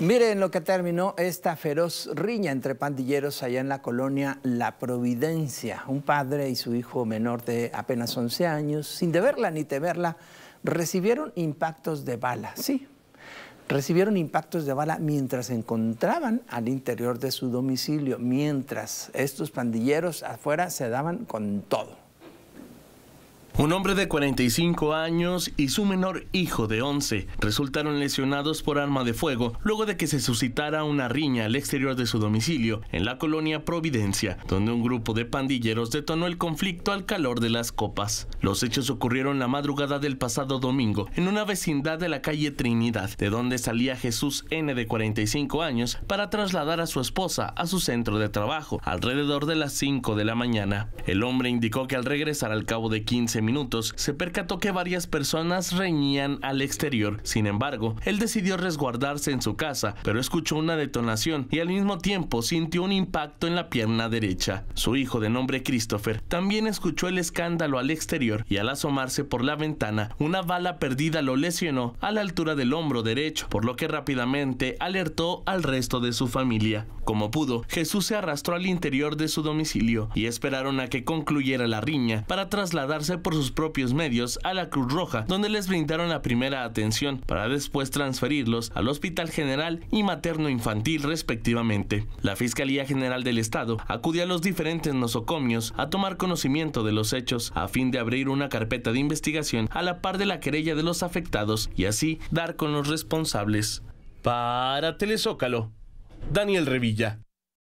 Miren lo que terminó esta feroz riña entre pandilleros allá en la colonia La Providencia. Un padre y su hijo menor de apenas 11 años, sin deberla ni temerla, recibieron impactos de bala. Sí, recibieron impactos de bala mientras se encontraban al interior de su domicilio, mientras estos pandilleros afuera se daban con todo. Un hombre de 45 años y su menor hijo de 11 resultaron lesionados por arma de fuego luego de que se suscitara una riña al exterior de su domicilio en la colonia Providencia, donde un grupo de pandilleros detonó el conflicto al calor de las copas. Los hechos ocurrieron la madrugada del pasado domingo en una vecindad de la calle Trinidad, de donde salía Jesús N de 45 años para trasladar a su esposa a su centro de trabajo alrededor de las 5 de la mañana. El hombre indicó que al regresar al cabo de 15 minutos minutos, se percató que varias personas reñían al exterior. Sin embargo, él decidió resguardarse en su casa, pero escuchó una detonación y al mismo tiempo sintió un impacto en la pierna derecha. Su hijo de nombre Christopher también escuchó el escándalo al exterior y al asomarse por la ventana, una bala perdida lo lesionó a la altura del hombro derecho, por lo que rápidamente alertó al resto de su familia. Como pudo, Jesús se arrastró al interior de su domicilio y esperaron a que concluyera la riña para trasladarse por sus propios medios a la Cruz Roja, donde les brindaron la primera atención para después transferirlos al Hospital General y Materno Infantil respectivamente. La Fiscalía General del Estado acudió a los diferentes nosocomios a tomar conocimiento de los hechos a fin de abrir una carpeta de investigación a la par de la querella de los afectados y así dar con los responsables. Para Telezócalo, Daniel Revilla.